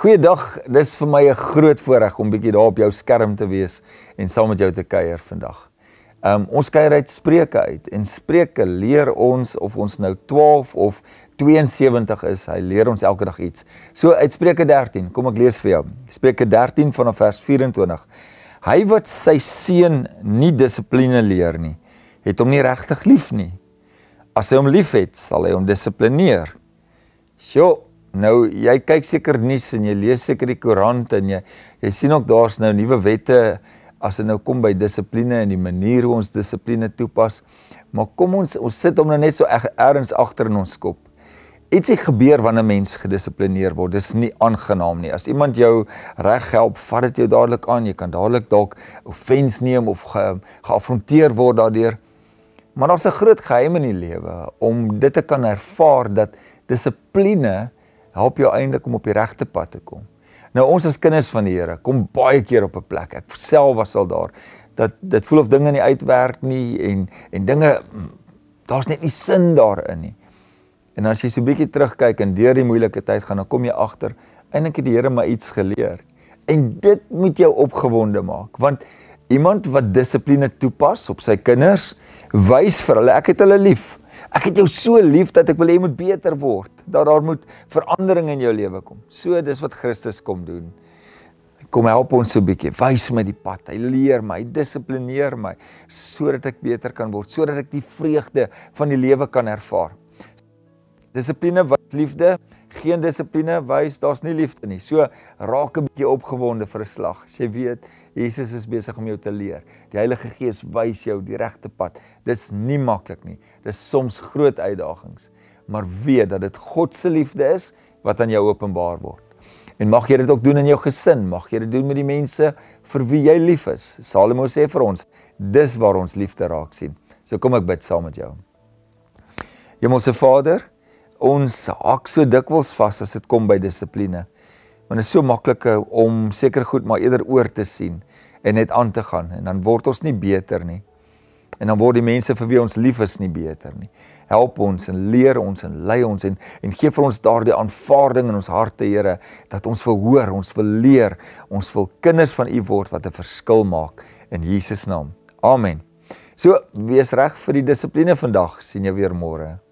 Goeiedag. Dis vir my 'n groot voorreg om bietjie daar op jou skerm te wees en saam met jou te kuier vandag. Um ons kuier uit Spreuke uit en Spreuke leer ons of ons nou 12 of 72 is, hy leer ons elke dag iets. So uit Spreuke 13, kom ek lees vir jou. Spreuke 13 vanaf vers 24. Hy wat sy seun nie dissipline leer nie, het hom nie regtig lief nie. As hy hom liefhet, sal hy hom dissiplineer. Sjoe Nou jy kyk seker nuus en jy lees seker die koerant en jy jy sien ook daar's nou nuwe wette as dit nou kom by dissipline en die manier hoe ons dissipline toepas. Maar kom ons ons sit hom nou net so ergens agter in ons kop. Ietsie gebeur wanneer 'n mens gedissiplineer word. Dis nie aangenaam nie. As iemand jou reg help, vat dit jou dadelik aan. Jy kan dadelik dalk offens neem of ge, geafronteer word daardeur. Maar daar's 'n groot geheim in die lewe om dit te kan ervaar dat dissipline help jou eintlik om op die regte pad te kom. Nou ons as kinders van die Here kom baie keer op 'n plek. Ek self was al daar dat dit voel of dinge nie uitwerk nie en en dinge mm, daar's net nie sin daarin nie. En as jy so 'n bietjie terugkyk en deur die moeilike tyd gaan, dan kom jy agter eintlik het die Here my iets geleer. En dit moet jou opgewonde maak want iemand wat dissipline toepas op sy kinders, wys vir hulle ek het hulle lief. Ek het jou so lief dat ek wil hê jy moet beter word dat daar moet verandering in jou lewe kom. So dis wat Christus kom doen. Hy kom help ons so 'n bietjie, wys my die pad, hy leer my, hy dissiplineer my sodat ek beter kan word, sodat ek die vreugde van die lewe kan ervaar. Dissipline wys liefde, geen dissipline wys daar's nie liefde nie. So raak 'n bietjie opgewonde vir 'n slag. Jy weet, Jesus is besig om jou te leer. Die Heilige Gees wys jou die regte pad. Dis nie maklik nie. Dis soms groot uitdagings maar weet dat dit God se liefde is wat aan jou openbaar word. En mag jy dit ook doen in jou gesin, mag jy dit doen met die mense vir wie jy lief is. Salomo sê vir ons, dis waar ons liefde raak sien. So kom ek bid saam met jou. Hemelse Vader, ons hak so dikwels vas as dit kom by dissipline. Want dit is so maklik om seker goed maar eerder oor te sien en net aan te gaan en dan word ons nie beter nie en dan word die mense vir wie ons lief is nie beter nie. Help ons en leer ons en lei ons en en gee vir ons daardie aanvaarding in ons harte, Here, dat ons wil hoor, ons wil leer, ons wil kinders van U word wat 'n verskil maak in Jesus naam. Amen. So, wees reg vir die dissipline vandag. sien jou weer môre.